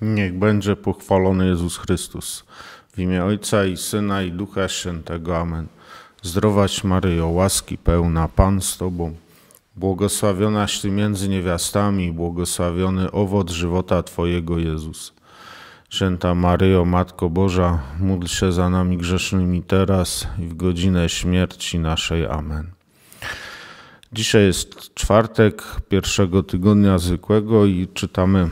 Niech będzie pochwalony Jezus Chrystus. W imię Ojca i Syna i Ducha Świętego. Amen. Zdrowaś Maryjo, łaski pełna, Pan z Tobą. Błogosławionaś Ty między niewiastami, błogosławiony owoc żywota Twojego Jezus. Święta Maryjo, Matko Boża, módl się za nami grzesznymi teraz i w godzinę śmierci naszej. Amen. Dzisiaj jest czwartek pierwszego tygodnia zwykłego i czytamy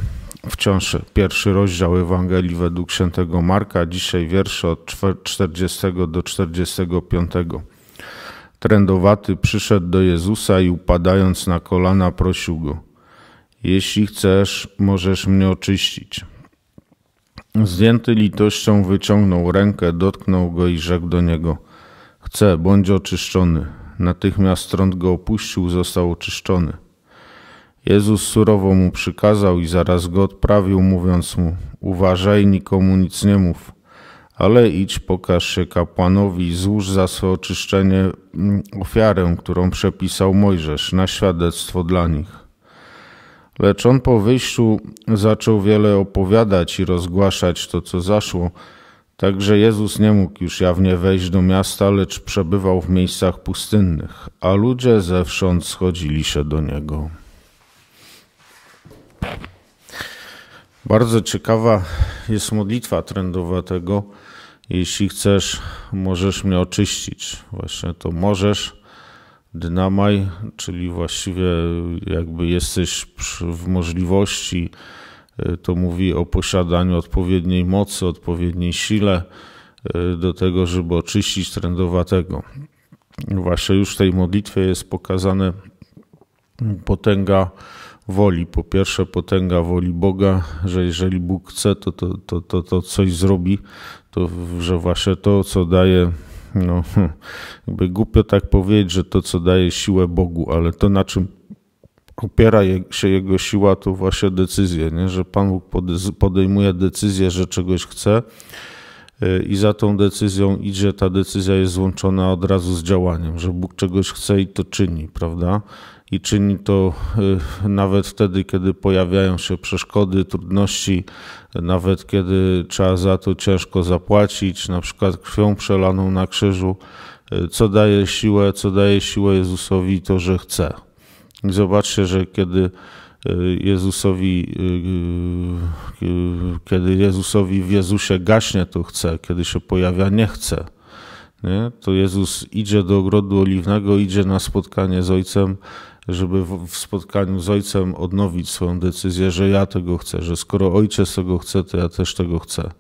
Wciąż pierwszy rozdział Ewangelii według świętego Marka, dzisiaj wiersze od 40 do 45. Trędowaty przyszedł do Jezusa i upadając na kolana prosił go: Jeśli chcesz, możesz mnie oczyścić. Zdjęty litością wyciągnął rękę, dotknął go i rzekł do niego: Chcę, bądź oczyszczony. Natychmiast trąd go opuścił, został oczyszczony. Jezus surowo mu przykazał i zaraz go odprawił, mówiąc mu: Uważaj, nikomu nic nie mów, ale idź, pokaż się kapłanowi i złóż za swoje oczyszczenie mm, ofiarę, którą przepisał Mojżesz, na świadectwo dla nich. Lecz on po wyjściu zaczął wiele opowiadać i rozgłaszać to, co zaszło. Także Jezus nie mógł już jawnie wejść do miasta, lecz przebywał w miejscach pustynnych, a ludzie zewsząd schodzili się do niego. Bardzo ciekawa jest modlitwa trendowa tego. Jeśli chcesz, możesz mnie oczyścić. Właśnie to możesz. Dynamaj, czyli właściwie jakby jesteś w możliwości, y, to mówi o posiadaniu odpowiedniej mocy, odpowiedniej sile y, do tego, żeby oczyścić trendowatego. Właśnie już w tej modlitwie jest pokazane potęga woli. Po pierwsze, potęga woli Boga, że jeżeli Bóg chce, to, to, to, to, to coś zrobi, to że właśnie to, co daje no, jakby głupio tak powiedzieć, że to, co daje siłę Bogu, ale to, na czym opiera się jego siła, to właśnie decyzje, nie? że Pan Bóg podejmuje decyzję, że czegoś chce y, i za tą decyzją idzie, ta decyzja jest złączona od razu z działaniem, że Bóg czegoś chce i to czyni, prawda? i czyni to y, nawet wtedy, kiedy pojawiają się przeszkody, trudności, nawet kiedy trzeba za to ciężko zapłacić, na przykład krwią przelaną na krzyżu. Y, co daje siłę, co daje siłę Jezusowi to, że chce. I zobaczcie, że kiedy y, Jezusowi, kiedy Jezusowi w Jezusie gaśnie to chce, kiedy się pojawia nie chce. Nie? To Jezus idzie do ogrodu oliwnego, idzie na spotkanie z Ojcem, żeby w, spotkaniu z ojcem odnowić swoją decyzję, że ja tego chcę, że skoro ojciec tego chce, to ja też tego chcę.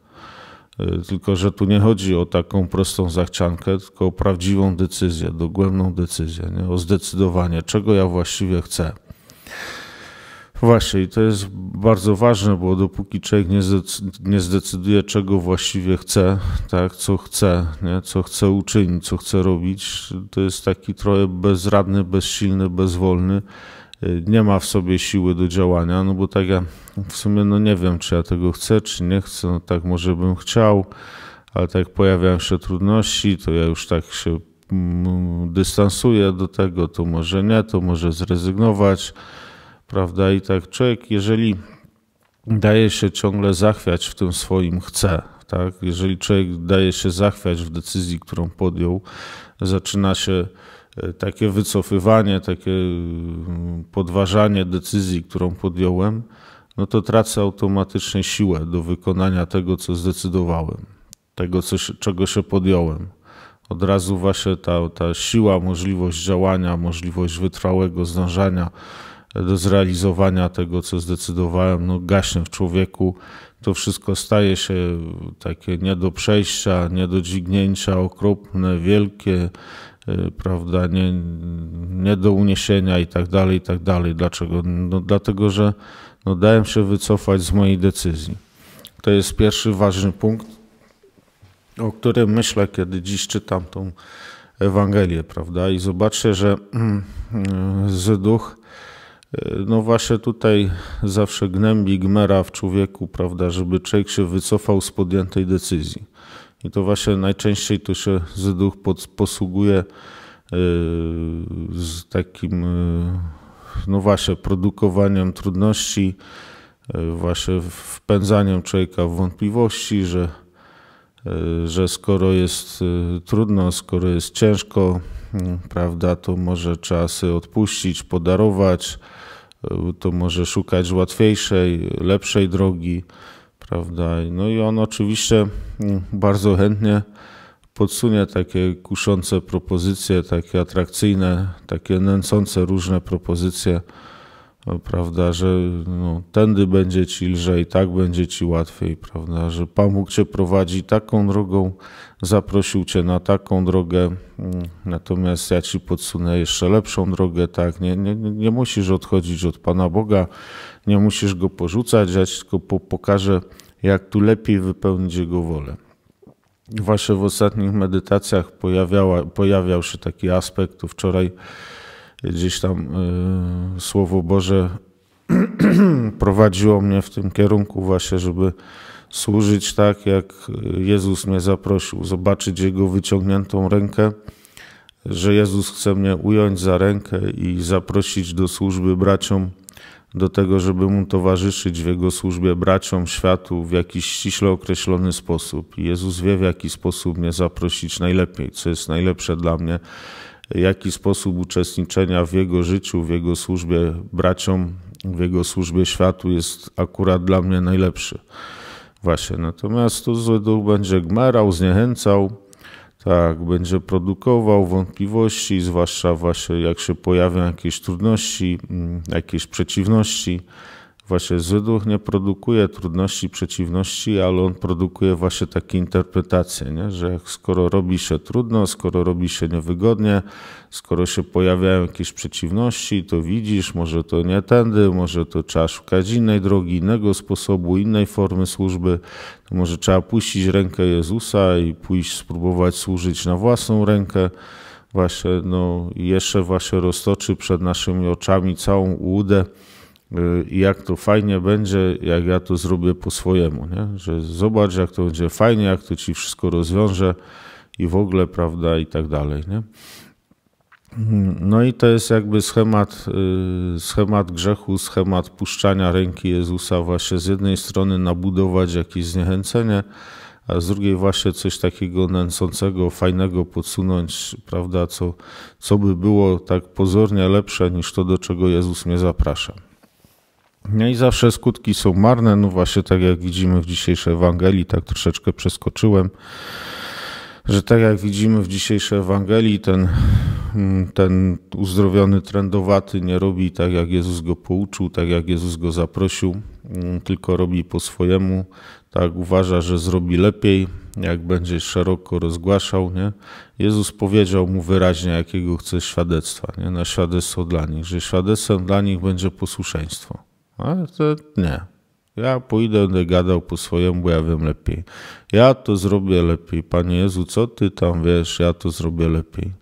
Y, tylko, że tu nie chodzi o taką prostą zachciankę, tylko o prawdziwą decyzję, dogłębną decyzję, nie? o zdecydowanie, czego ja właściwie chcę. Właśnie, i to jest bardzo ważne, bo dopóki człowiek nie, nie zdecyduje, czego właściwie chce, tak, co chce, nie? co chce uczynić, co chce robić, to jest taki trochę bezradny, bezsilny, bezwolny. Y, nie ma w sobie siły do działania, no bo tak ja w sumie no nie wiem, czy ja tego chcę, czy nie chcę, no tak może bym chciał, ale tak pojawiają się trudności, to ja już tak się mm, dystansuję do tego, to może nie, to może zrezygnować. Prawda? I tak człowiek, jeżeli daje się ciągle zachwiać w tym swoim chce, tak? jeżeli człowiek daje się zachwiać w decyzji, którą podjął, zaczyna się e, takie wycofywanie, takie mm, podważanie decyzji, którą podjąłem, no to tracę automatycznie siłę do wykonania tego, co zdecydowałem, tego, co, czego się podjąłem. Od razu właśnie ta, ta siła, możliwość działania, możliwość wytrwałego zdążania, do zrealizowania tego, co zdecydowałem, no, gaśnie w człowieku. To wszystko staje się takie nie do przejścia, nie do dźwignięcia, okropne, wielkie, e, prawda, nie, nie do uniesienia i tak dalej, i tak dalej. Dlaczego? No, dlatego, że no, dałem się wycofać z mojej decyzji. To jest pierwszy ważny punkt, o którym myślę, kiedy dziś czytam tą Ewangelię, prawda? I zobaczę, że z duch E, no właśnie tutaj zawsze gnębi gmera w człowieku, prawda, żeby człowiek się wycofał z podjętej decyzji. I to właśnie najczęściej to się Zyduch posługuje e, z takim, e, no właśnie, produkowaniem trudności, właśnie wpędzaniem człowieka w wątpliwości, że, że skoro jest trudno, skoro jest ciężko, prawda, to może trzeba sobie odpuścić, podarować, E, to może szukać łatwiejszej, lepszej drogi, prawda? No i on oczywiście mm, bardzo chętnie podsunie takie kuszące propozycje, takie atrakcyjne, takie nęcące różne propozycje no, prawda, że no, tędy będzie ci lżej, tak będzie ci łatwiej, prawda, że Pan Bóg cię prowadzi taką drogą, zaprosił cię na taką drogę, mm, natomiast ja ci podsunę jeszcze lepszą drogę, tak, nie, nie, nie musisz odchodzić od Pana Boga, nie musisz Go porzucać, ja ci tylko po, pokażę, jak tu lepiej wypełnić Jego wolę. Wasze w ostatnich medytacjach pojawiała, pojawiał się taki aspekt, to wczoraj gdzieś tam y, Słowo Boże prowadziło mnie w tym kierunku właśnie, żeby służyć tak, jak Jezus mnie zaprosił, zobaczyć Jego wyciągniętą rękę, że Jezus chce mnie ująć za rękę i zaprosić do służby braciom, do tego, żeby mu towarzyszyć w Jego służbie braciom światu w jakiś ściśle określony sposób. I Jezus wie, w jaki sposób mnie zaprosić najlepiej, co jest najlepsze dla mnie jaki sposób uczestniczenia w jego życiu, w jego służbie braciom, w jego służbie światu jest akurat dla mnie najlepszy. Właśnie, natomiast to Zedok będzie gmerał, zniechęcał, tak, będzie produkował wątpliwości, zwłaszcza właśnie jak się pojawią jakieś trudności, mm, jakieś przeciwności właśnie Żydów nie produkuje trudności, przeciwności, ale on produkuje właśnie takie interpretacje, nie? że skoro robi się trudno, skoro robi się niewygodnie, skoro się pojawiają jakieś przeciwności, to widzisz, może to nie tędy, może to trzeba szukać innej drogi, innego sposobu, innej formy służby, to może trzeba puścić rękę Jezusa i pójść spróbować służyć na własną rękę właśnie, no, jeszcze właśnie roztoczy przed naszymi oczami całą ułudę, Y, i jak to fajnie będzie, jak ja to zrobię po swojemu, nie? że zobacz, jak to będzie fajnie, jak to ci wszystko rozwiąże i w ogóle, prawda, i tak dalej. Nie? No i to jest jakby schemat, y, schemat grzechu, schemat puszczania ręki Jezusa właśnie z jednej strony nabudować jakieś zniechęcenie, a z drugiej właśnie coś takiego nęcącego, fajnego podsunąć, prawda, co, co by było tak pozornie lepsze niż to, do czego Jezus mnie zaprasza. No i zawsze skutki są marne. No właśnie, tak jak widzimy w dzisiejszej Ewangelii, tak troszeczkę przeskoczyłem, że tak jak widzimy w dzisiejszej Ewangelii, ten, mm, ten uzdrowiony trędowaty nie robi tak, jak Jezus go pouczył, tak jak Jezus go zaprosił, mm, tylko robi po swojemu. Tak uważa, że zrobi lepiej, jak będzie szeroko rozgłaszał. Nie? Jezus powiedział mu wyraźnie, jakiego chce świadectwa, nie? na świadectwo dla nich, że świadectwem dla nich będzie posłuszeństwo. Ale to nie. Ja pójdę, będę gadał po swojemu, bo ja wiem lepiej. Ja to zrobię lepiej. Panie Jezu, co ty tam wiesz? Ja to zrobię lepiej.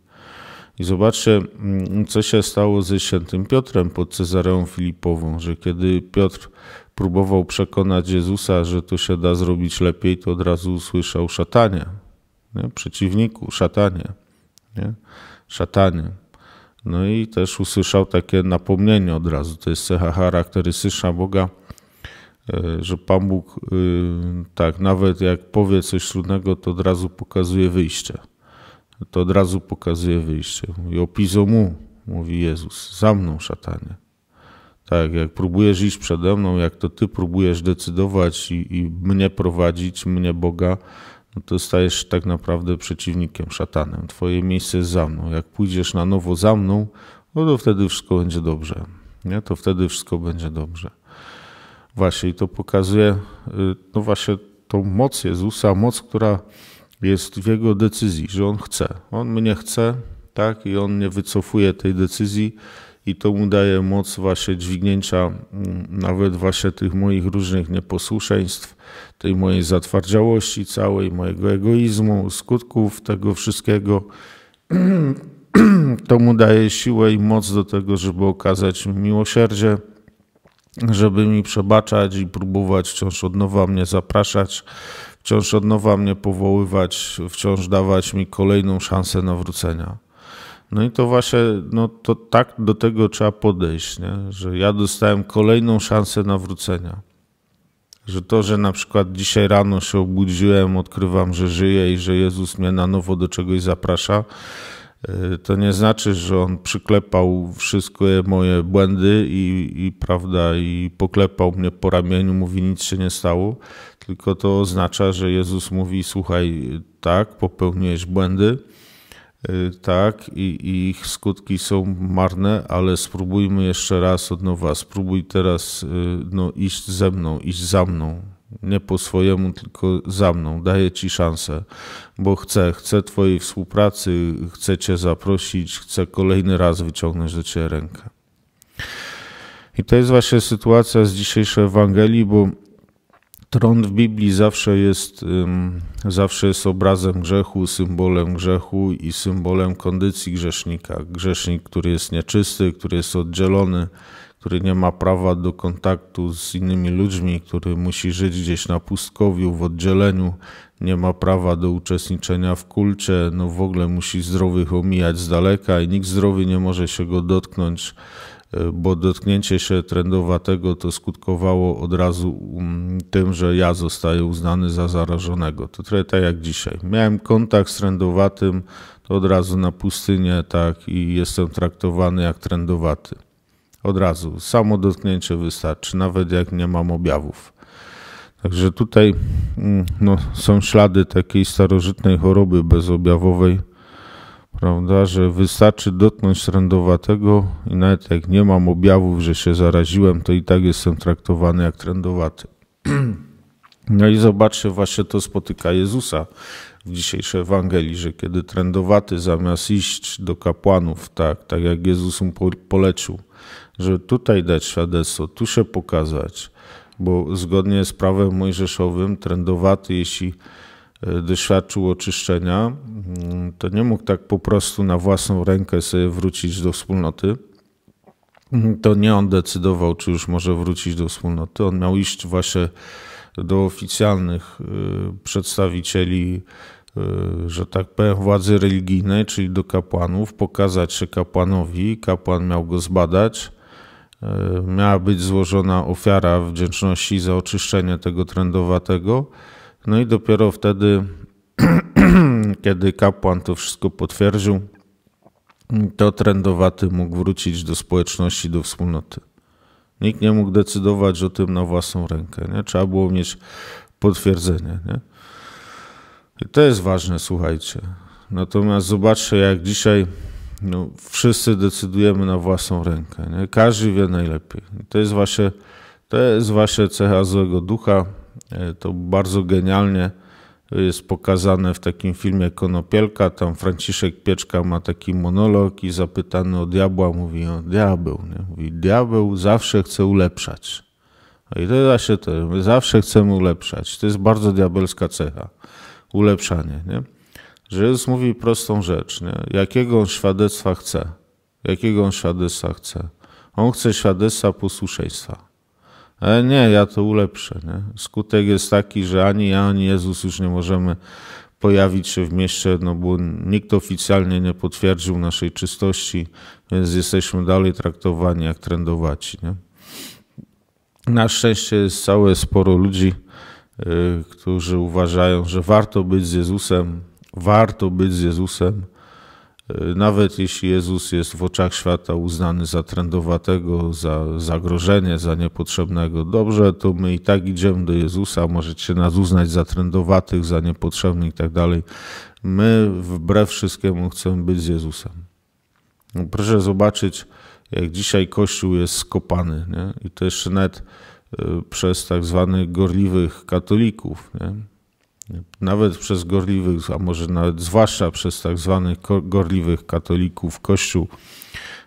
I zobaczcie, mm, co się stało ze świętym Piotrem pod Cezareą Filipową, że kiedy Piotr próbował przekonać Jezusa, że to się da zrobić lepiej, to od razu usłyszał szatanie. Nie? Przeciwniku, szatanie. Nie? Szatanie. No i też usłyszał takie napomnienie od razu. To jest cecha charakterystyczna Boga, e, że Pan Bóg, y, tak, nawet jak powie coś trudnego, to od razu pokazuje wyjście. To od razu pokazuje wyjście. I opizo mu, mówi Jezus, za mną, szatanie. Tak, jak próbujesz iść przede mną, jak to ty próbujesz decydować i, i mnie prowadzić, mnie Boga, no to stajesz tak naprawdę przeciwnikiem, szatanem. Twoje miejsce jest za mną. Jak pójdziesz na nowo za mną, no to wtedy wszystko będzie dobrze. Nie? To wtedy wszystko będzie dobrze. Właśnie i to pokazuje, y, no właśnie tą moc Jezusa, moc, która jest w Jego decyzji, że On chce. On mnie chce, tak, i On nie wycofuje tej decyzji i to mu daje moc właśnie dźwignięcia nawet właśnie tych moich różnych nieposłuszeństw, tej mojej zatwardziałości całej, mojego egoizmu, skutków tego wszystkiego. To mu daje siłę i moc do tego, żeby okazać mi miłosierdzie, żeby mi przebaczać i próbować wciąż od nowa mnie zapraszać, wciąż od nowa mnie powoływać, wciąż dawać mi kolejną szansę nawrócenia. No i to właśnie, no to tak do tego trzeba podejść, nie? że ja dostałem kolejną szansę nawrócenia. Że to, że na przykład dzisiaj rano się obudziłem, odkrywam, że żyję i że Jezus mnie na nowo do czegoś zaprasza, y, to nie znaczy, że On przyklepał wszystkie moje błędy i, i prawda, i poklepał mnie po ramieniu, mówi nic się nie stało, tylko to oznacza, że Jezus mówi, słuchaj, tak, popełniłeś błędy, Y, tak, i, i, ich skutki są marne, ale spróbujmy jeszcze raz od nowa. Spróbuj teraz y, no, iść ze mną, iść za mną. Nie po swojemu, tylko za mną. Daję ci szansę, bo chcę, chcę Twojej współpracy, chcę Cię zaprosić, chcę kolejny raz wyciągnąć do Ciebie rękę. I to jest właśnie sytuacja z dzisiejszej Ewangelii, bo Tron w Biblii zawsze jest, zawsze jest obrazem grzechu, symbolem grzechu i symbolem kondycji grzesznika. Grzesznik, który jest nieczysty, który jest oddzielony, który nie ma prawa do kontaktu z innymi ludźmi, który musi żyć gdzieś na pustkowiu, w oddzieleniu, nie ma prawa do uczestniczenia w kulcie, no w ogóle musi zdrowych omijać z daleka i nikt zdrowy nie może się go dotknąć bo dotknięcie się trendowatego to skutkowało od razu mm, tym, że ja zostaję uznany za zarażonego. To trochę tak jak dzisiaj. Miałem kontakt z trendowatym, to od razu na pustynię, tak, i jestem traktowany jak trendowaty. Od razu. Samo dotknięcie wystarczy, nawet jak nie mam objawów. Także tutaj mm, no, są ślady takiej starożytnej choroby bezobjawowej prawda, że wystarczy dotknąć trendowatego i nawet jak nie mam objawów, że się zaraziłem, to i tak jestem traktowany jak trendowaty. No i zobaczcie, właśnie to spotyka Jezusa w dzisiejszej Ewangelii, że kiedy trendowaty zamiast iść do kapłanów, tak, tak jak Jezus mu polecił, że tutaj dać świadectwo, tu się pokazać, bo zgodnie z prawem mojżeszowym trendowaty, jeśli doświadczył oczyszczenia, mm, to nie mógł tak po prostu na własną rękę sobie wrócić do wspólnoty. To nie on decydował, czy już może wrócić do wspólnoty. On miał iść właśnie do oficjalnych y, przedstawicieli, y, że tak powiem, władzy religijnej, czyli do kapłanów, pokazać się kapłanowi. Kapłan miał go zbadać. Y, miała być złożona ofiara wdzięczności za oczyszczenie tego trendowatego. No i dopiero wtedy, kiedy kapłan to wszystko potwierdził, to trendowaty mógł wrócić do społeczności, do wspólnoty. Nikt nie mógł decydować o tym na własną rękę. Nie? Trzeba było mieć potwierdzenie. Nie? I to jest ważne, słuchajcie. Natomiast zobaczcie, jak dzisiaj no, wszyscy decydujemy na własną rękę. Nie? Każdy wie najlepiej. To jest wasze, to jest właśnie cecha złego ducha, E, to bardzo genialnie jest pokazane w takim filmie Konopielka. Tam Franciszek Pieczka ma taki monolog i zapytany o diabła, mówi o diabeł. Nie? Mówi, diabeł zawsze chce ulepszać. No I to da się to. My zawsze chcemy ulepszać. To jest bardzo diabelska cecha. Ulepszanie. Nie? Że Jezus mówi prostą rzecz. Nie? Jakiego on świadectwa chce? Jakiego on świadectwa chce? On chce świadectwa posłuszeństwa. Ale nie, ja to ulepszę. Nie? Skutek jest taki, że ani ja, ani Jezus już nie możemy pojawić się w mieście, no bo nikt oficjalnie nie potwierdził naszej czystości, więc jesteśmy dalej traktowani jak trendowaci. Nie? Na szczęście jest całe sporo ludzi, y, którzy uważają, że warto być z Jezusem, warto być z Jezusem, E, nawet jeśli Jezus jest w oczach świata uznany za trendowatego, za zagrożenie, za niepotrzebnego, dobrze, to my i tak idziemy do Jezusa, możecie nas uznać za trendowatych, za niepotrzebnych i tak dalej. My wbrew wszystkiemu chcemy być z Jezusem. No, proszę zobaczyć, jak dzisiaj Kościół jest skopany nie? i to jeszcze nawet e, przez tak zwanych gorliwych katolików. Nie? Nawet przez gorliwych, a może nawet zwłaszcza przez tak zwanych gorliwych katolików, Kościół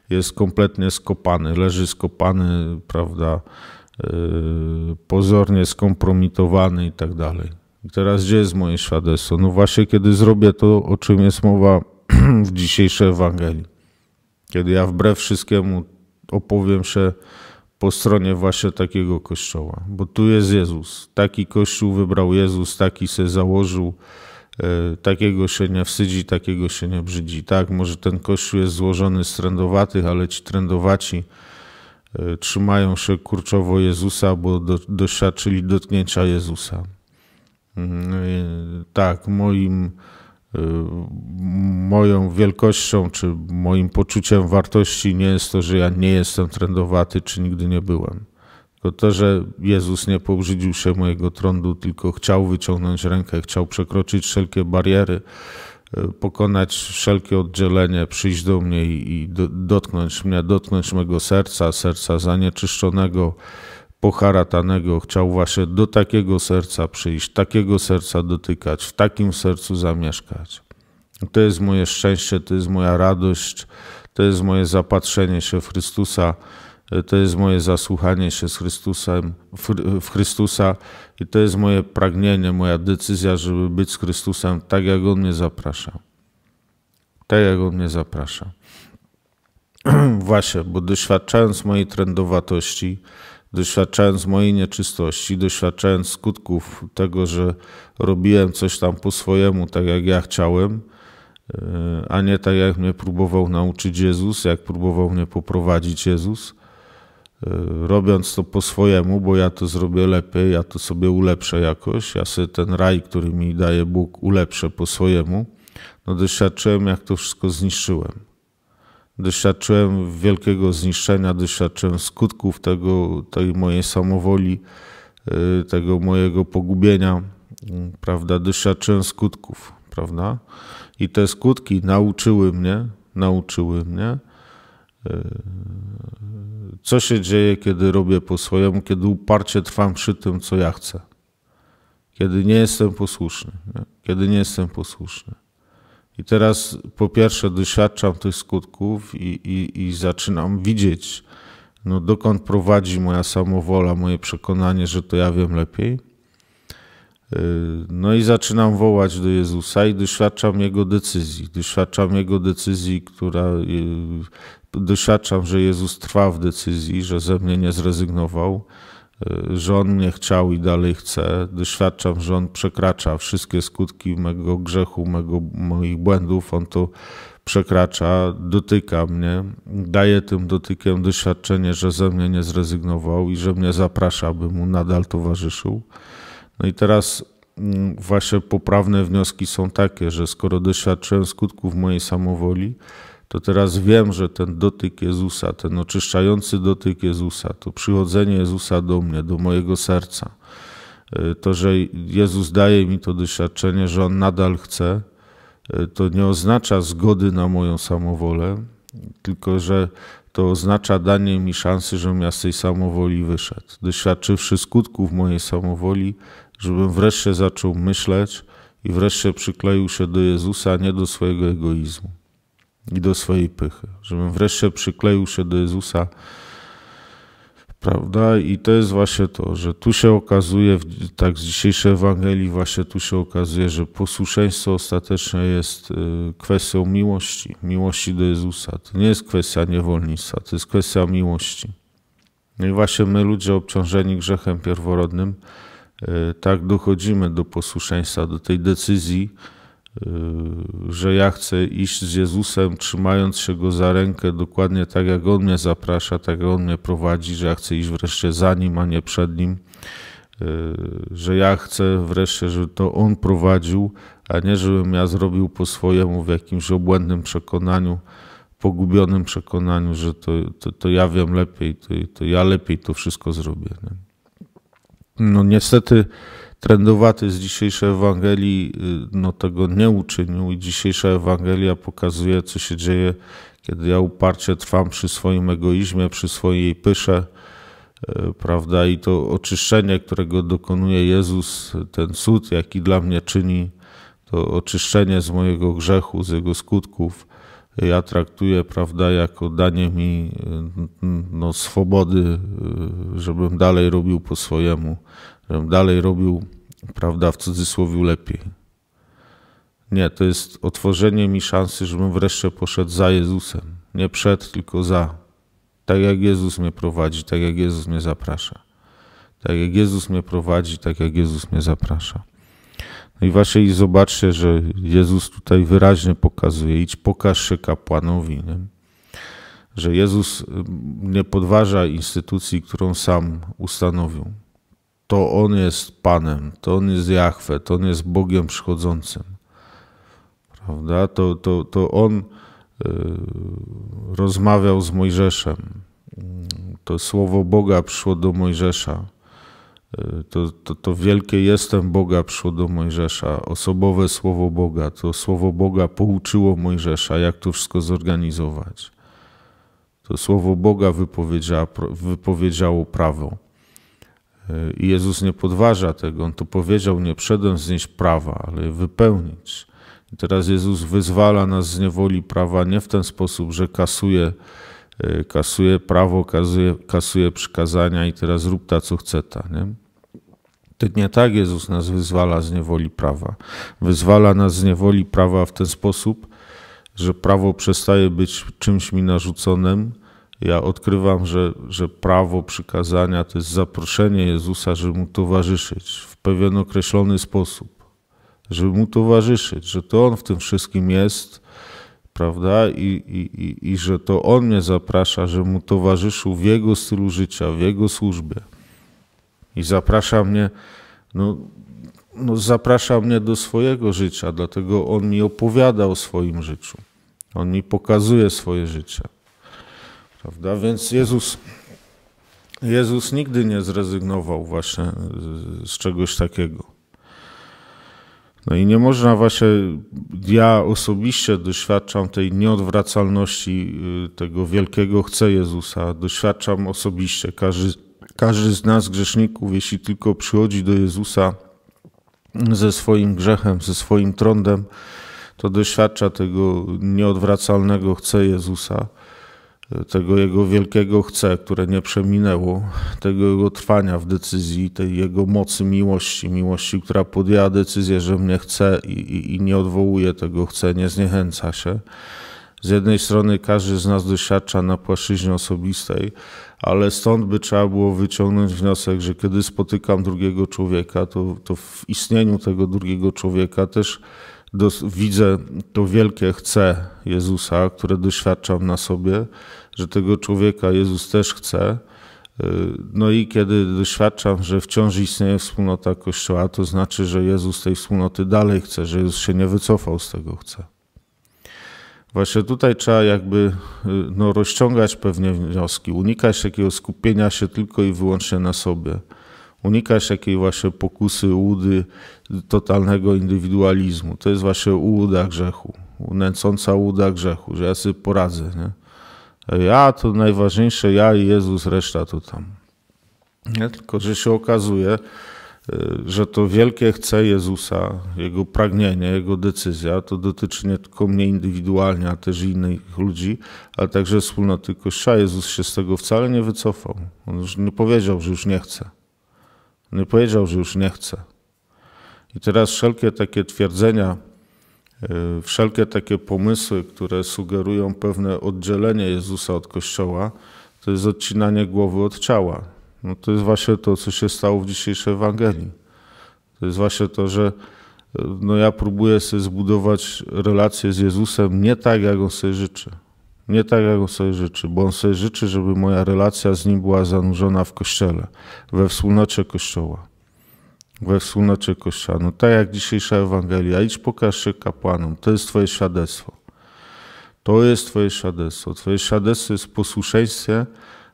jest kompletnie skopany, leży skopany, prawda, e, pozornie skompromitowany i tak dalej. I teraz gdzie jest moje świadectwo? No właśnie kiedy zrobię to, o czym jest mowa w dzisiejszej Ewangelii. Kiedy ja wbrew wszystkiemu opowiem się po stronie właśnie takiego kościoła, bo tu jest Jezus. Taki kościół wybrał Jezus, taki se założył, e, takiego się nie wsydzi, takiego się nie brzydzi. Tak, może ten kościół jest złożony z trendowatych, ale ci trendowaci e, trzymają się kurczowo Jezusa, bo do, doświadczyli dotknięcia Jezusa. Mm, e, tak, moim Y, moją wielkością czy moim poczuciem wartości nie jest to, że ja nie jestem trendowaty czy nigdy nie byłem. To to, że Jezus nie pobrzydził się mojego trądu, tylko chciał wyciągnąć rękę, chciał przekroczyć wszelkie bariery, y, pokonać wszelkie oddzielenie, przyjść do mnie i, i dotknąć mnie, dotknąć mego serca, serca zanieczyszczonego, poharatanego, chciał właśnie do takiego serca przyjść, takiego serca dotykać, w takim sercu zamieszkać. To jest moje szczęście, to jest moja radość, to jest moje zapatrzenie się w Chrystusa, to jest moje zasłuchanie się z Chrystusem, w Chrystusa i to jest moje pragnienie, moja decyzja, żeby być z Chrystusem tak, jak On mnie zaprasza. Tak, jak On mnie zaprasza. Właśnie, bo doświadczając mojej trendowatości, doświadczając mojej nieczystości, doświadczając skutków tego, że robiłem coś tam po swojemu, tak jak ja chciałem, e, a nie tak jak mnie próbował nauczyć Jezus, jak próbował mnie poprowadzić Jezus. E, robiąc to po swojemu, bo ja to zrobię lepiej, ja to sobie ulepszę jakoś, ja sobie ten raj, który mi daje Bóg, ulepszę po swojemu, no doświadczyłem, jak to wszystko zniszczyłem doświadczyłem wielkiego zniszczenia, doświadczyłem skutków tego, tej mojej samowoli, y, tego mojego pogubienia, prawda? Doświadczyłem skutków, prawda? I te skutki nauczyły mnie, nauczyły mnie, y, co się dzieje, kiedy robię po swojemu, kiedy uparcie trwam przy tym, co ja chcę. Kiedy nie jestem posłuszny, nie? kiedy nie jestem posłuszny. I teraz po pierwsze doświadczam tych skutków i, i, i zaczynam widzieć, no dokąd prowadzi moja samowola, moje przekonanie, że to ja wiem lepiej. No i zaczynam wołać do Jezusa i doświadczam Jego decyzji. Doświadczam Jego decyzji, która. Y, doświadczam, że Jezus trwa w decyzji, że ze mnie nie zrezygnował Y, że on mnie chciał i dalej chce. Doświadczam, że on przekracza wszystkie skutki mego grzechu, mego, moich błędów. On to przekracza, dotyka mnie, daje tym dotykiem doświadczenie, że ze mnie nie zrezygnował i że mnie zaprasza, by mu nadal towarzyszył. No i teraz mm, wasze poprawne wnioski są takie, że skoro doświadczyłem skutków mojej samowoli, to teraz wiem, że ten dotyk Jezusa, ten oczyszczający dotyk Jezusa, to przychodzenie Jezusa do mnie, do mojego serca, e, to, że Jezus daje mi to doświadczenie, że On nadal chce, e, to nie oznacza zgody na moją samowolę, tylko że to oznacza danie mi szansy, żebym ja z tej samowoli wyszedł. Doświadczywszy skutków mojej samowoli, żebym wreszcie zaczął myśleć i wreszcie przykleił się do Jezusa, nie do swojego egoizmu i do swojej pychy, żebym wreszcie przykleił się do Jezusa. Prawda? I to jest właśnie to, że tu się okazuje, tak z dzisiejszej Ewangelii, właśnie tu się okazuje, że posłuszeństwo ostateczne jest y, kwestią miłości, miłości do Jezusa. To nie jest kwestia niewolnictwa, to jest kwestia miłości. No i właśnie my, ludzie obciążeni grzechem pierworodnym, y, tak dochodzimy do posłuszeństwa, do tej decyzji, że ja chcę iść z Jezusem, trzymając się go za rękę, dokładnie tak jak on mnie zaprasza, tak jak on mnie prowadzi, że ja chcę iść wreszcie za nim, a nie przed nim, e, że ja chcę wreszcie, żeby to on prowadził, a nie żebym ja zrobił po swojemu w jakimś obłędnym przekonaniu, pogubionym przekonaniu, że to, to, to ja wiem lepiej, to, to, ja lepiej to wszystko zrobię. Nie? No niestety trendowaty z dzisiejszej Ewangelii y, no, tego nie uczynił i dzisiejsza Ewangelia pokazuje, co się dzieje, kiedy ja uparcie trwam przy swoim egoizmie, przy swojej pysze, y, prawda, i to oczyszczenie, którego dokonuje Jezus, ten cud, jaki dla mnie czyni, to oczyszczenie z mojego grzechu, z jego skutków, ja traktuję, prawda, jako danie mi no, swobody, żebym dalej robił po swojemu, żebym dalej robił, prawda, w cudzysłowie lepiej. Nie, to jest otworzenie mi szansy, żebym wreszcie poszedł za Jezusem. Nie przed, tylko za. Tak jak Jezus mnie prowadzi, tak jak Jezus mnie zaprasza. Tak jak Jezus mnie prowadzi, tak jak Jezus mnie zaprasza. I właśnie i zobaczcie, że Jezus tutaj wyraźnie pokazuje, idź pokaż się kapłanowi, nie? że Jezus mm, nie podważa instytucji, którą sam ustanowił. To On jest Panem, to On jest Jachwę, to On jest Bogiem przychodzącym. Prawda? To, to, to On y, rozmawiał z Mojżeszem. To słowo Boga przyszło do Mojżesza. Y, to, to, to wielkie jestem Boga przyszło do Mojżesza, osobowe słowo Boga, to słowo Boga pouczyło Mojżesza, jak to wszystko zorganizować. To słowo Boga wypowiedziało, wypowiedziało prawo. Y, I Jezus nie podważa tego, on to powiedział nie przedem znieść prawa, ale wypełnić. I teraz Jezus wyzwala nas z niewoli prawa nie w ten sposób, że kasuje, y, kasuje prawo, kasuje, kasuje przykazania i teraz rób ta, co chce ta. Nie? nie tak Jezus nas wyzwala z niewoli prawa. Wyzwala nas z niewoli prawa w ten sposób, że prawo przestaje być czymś mi narzuconym. Ja odkrywam, że, że prawo przykazania to jest zaproszenie Jezusa, żeby mu towarzyszyć w pewien określony sposób, żeby mu towarzyszyć, że to On w tym wszystkim jest, prawda? I, i, i, i że to On mnie zaprasza, że mu towarzyszył w Jego stylu życia, w Jego służbie i zaprasza mnie, no, no zaprasza mnie do swojego życia, dlatego On mi opowiada o swoim życiu. On mi pokazuje swoje życie. Prawda? Więc Jezus, Jezus nigdy nie zrezygnował właśnie z czegoś takiego. No i nie można właśnie, ja osobiście doświadczam tej nieodwracalności y, tego wielkiego chce Jezusa, doświadczam osobiście, każdy każdy z nas, grzeszników, jeśli tylko przychodzi do Jezusa ze swoim grzechem, ze swoim trądem, to doświadcza tego nieodwracalnego chce Jezusa, tego jego wielkiego chce, które nie przeminęło, tego jego trwania w decyzji, tej jego mocy miłości, miłości, która podjęła decyzję, że mnie chce i, i, i nie odwołuje tego chce, nie zniechęca się z jednej strony każdy z nas doświadcza na płaszczyźnie osobistej, ale stąd by trzeba było wyciągnąć wniosek, że kiedy spotykam drugiego człowieka, to, to w istnieniu tego drugiego człowieka też do, widzę to wielkie chce Jezusa, które doświadczam na sobie, że tego człowieka Jezus też chce. Y, no i kiedy doświadczam, że wciąż istnieje wspólnota Kościoła, to znaczy, że Jezus tej wspólnoty dalej chce, że Jezus się nie wycofał z tego chce. Właśnie tutaj trzeba jakby y, no, rozciągać pewne wnioski, unikać takiego skupienia się tylko i wyłącznie na sobie, unikać takiej właśnie pokusy, łudy totalnego indywidualizmu. To jest właśnie ułuda grzechu, nęcąca łuda grzechu, że ja sobie poradzę. Nie? Ja to najważniejsze, ja i Jezus, reszta to tam. Nie? Tylko, że się okazuje, Y, że to wielkie chce Jezusa, Jego pragnienie, Jego decyzja, to dotyczy nie tylko mnie indywidualnie, a też innych ludzi, ale także wspólnoty Kościoła. Jezus się z tego wcale nie wycofał. On już nie powiedział, że już nie chce. Nie powiedział, że już nie chce. I teraz wszelkie takie twierdzenia, y, wszelkie takie pomysły, które sugerują pewne oddzielenie Jezusa od Kościoła, to jest odcinanie głowy od ciała. No to jest właśnie to, co się stało w dzisiejszej Ewangelii. To jest właśnie to, że no ja próbuję sobie zbudować relację z Jezusem nie tak, jak On sobie życzy. Nie tak, jak On sobie życzy, bo On sobie życzy, żeby moja relacja z Nim była zanurzona w Kościele, we wspólnocie Kościoła. We wspólnocie Kościoła. No tak jak dzisiejsza Ewangelia. Idź pokaż się kapłanom. To jest Twoje świadectwo. To jest Twoje świadectwo. Twoje świadectwo jest posłuszeństwo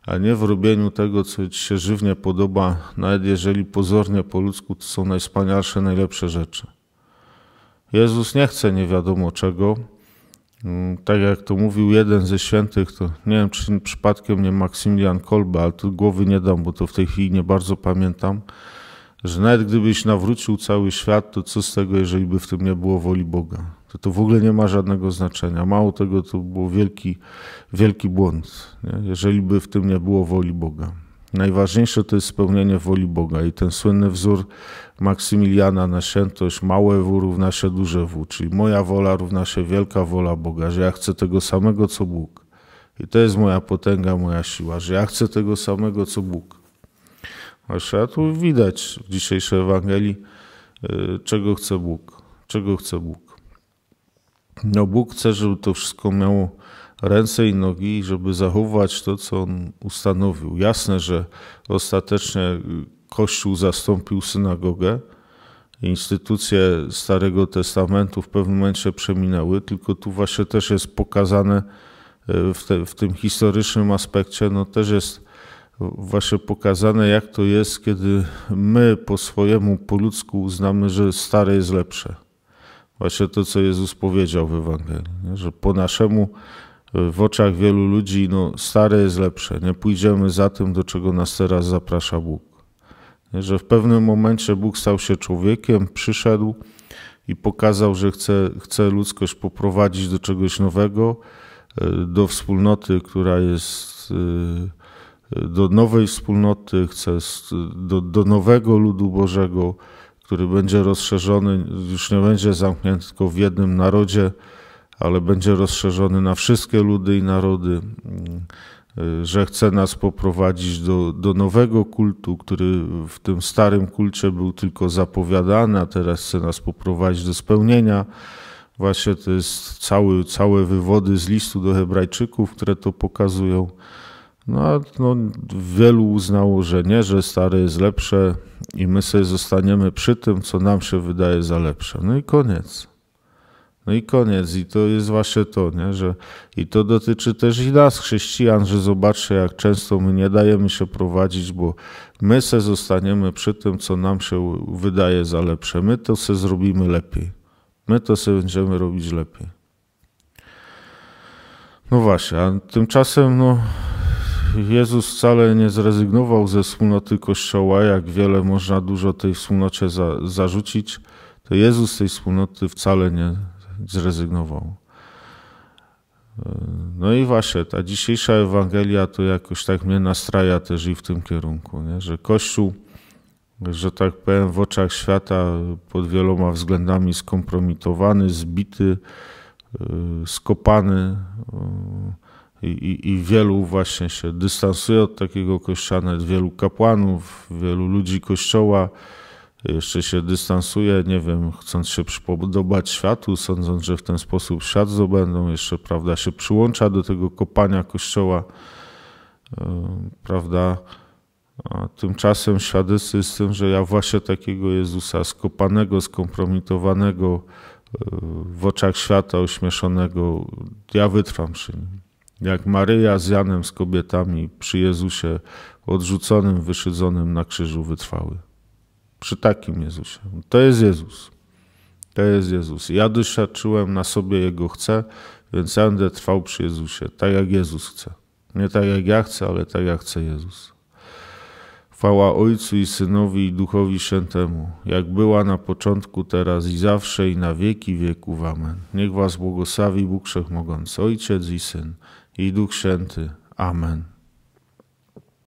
a nie w robieniu tego, co ci się żywnie podoba, nawet jeżeli pozornie po ludzku to są najwspanialsze, najlepsze rzeczy. Jezus nie chce nie wiadomo czego. Mm, tak jak to mówił jeden ze świętych, to nie wiem, czy przypadkiem nie Maksymilian Kolbe, ale tu głowy nie dam, bo to w tej chwili nie bardzo pamiętam, że nawet gdybyś nawrócił cały świat, to co z tego, jeżeli by w tym nie było woli Boga? to to w ogóle nie ma żadnego znaczenia. Mało tego, to był wielki, wielki błąd, nie? jeżeli by w tym nie było woli Boga. Najważniejsze to jest spełnienie woli Boga i ten słynny wzór Maksymiliana na świętość, małe w równa się duże w, czyli moja wola równa się wielka wola Boga, że ja chcę tego samego co Bóg. I to jest moja potęga, moja siła, że ja chcę tego samego co Bóg. Właśnie, a tu widać w dzisiejszej Ewangelii, y, czego chce Bóg, czego chce Bóg. No Bóg chce, żeby to wszystko miało ręce i nogi, żeby zachować to, co On ustanowił. Jasne, że ostatecznie y, Kościół zastąpił synagogę, instytucje Starego Testamentu w pewnym momencie przeminęły, tylko tu właśnie też jest pokazane y, w, te, w tym historycznym aspekcie, no też jest właśnie pokazane, jak to jest, kiedy my po swojemu, po ludzku uznamy, że stare jest lepsze właśnie to, co Jezus powiedział w Ewangelii, nie? że po naszemu e, w oczach wielu ludzi no, stare jest lepsze, nie pójdziemy za tym, do czego nas teraz zaprasza Bóg. Nie? Że w pewnym momencie Bóg stał się człowiekiem, przyszedł i pokazał, że chce, chce ludzkość poprowadzić do czegoś nowego, e, do wspólnoty, która jest e, do nowej wspólnoty, chce do, do nowego ludu Bożego, który będzie rozszerzony, już nie będzie zamknięty tylko w jednym narodzie, ale będzie rozszerzony na wszystkie ludy i narody, mm, że chce nas poprowadzić do, do nowego kultu, który w tym starym kulcie był tylko zapowiadany, a teraz chce nas poprowadzić do spełnienia. Właśnie to jest cały, całe wywody z listu do Hebrajczyków, które to pokazują. No, no, wielu uznało, że nie, że stare jest lepsze i my sobie zostaniemy przy tym, co nam się wydaje za lepsze. No i koniec. No i koniec. I to jest właśnie to, nie? że i to dotyczy też i nas, chrześcijan, że zobaczcie, jak często my nie dajemy się prowadzić, bo my se zostaniemy przy tym, co nam się wydaje za lepsze. My to se zrobimy lepiej. My to se będziemy robić lepiej. No właśnie, a tymczasem no, Jezus wcale nie zrezygnował ze wspólnoty Kościoła, jak wiele można dużo tej wspólnocie za, zarzucić, to Jezus tej wspólnoty wcale nie zrezygnował. No i właśnie, ta dzisiejsza Ewangelia to jakoś tak mnie nastraja też i w tym kierunku, nie? że Kościół, że tak powiem, w oczach świata pod wieloma względami skompromitowany, zbity, yy, skopany, yy, i, i, i wielu właśnie się dystansuje od takiego kościoła, wielu kapłanów, wielu ludzi kościoła jeszcze się dystansuje, nie wiem, chcąc się przypodobać światu, sądząc, że w ten sposób świat zdobędą, jeszcze, prawda, się przyłącza do tego kopania kościoła, e, prawda. A tymczasem świadectwo jest tym, że ja właśnie takiego Jezusa skopanego, skompromitowanego e, w oczach świata, ośmieszonego, ja wytrwam przy nim jak Maryja z Janem z kobietami przy Jezusie odrzuconym, wyszydzonym na krzyżu wytrwały. Przy takim Jezusie. To jest Jezus. To jest Jezus. Ja doświadczyłem na sobie Jego chcę, więc ja będę trwał przy Jezusie, tak jak Jezus chce. Nie tak jak ja chcę, ale tak jak chce Jezus. Chwała Ojcu i Synowi i Duchowi Świętemu, jak była na początku, teraz i zawsze i na wieki wieków. Amen. Niech was błogosławi Bóg Wszechmogący, Ojciec i Syn e do Quixante. Amém.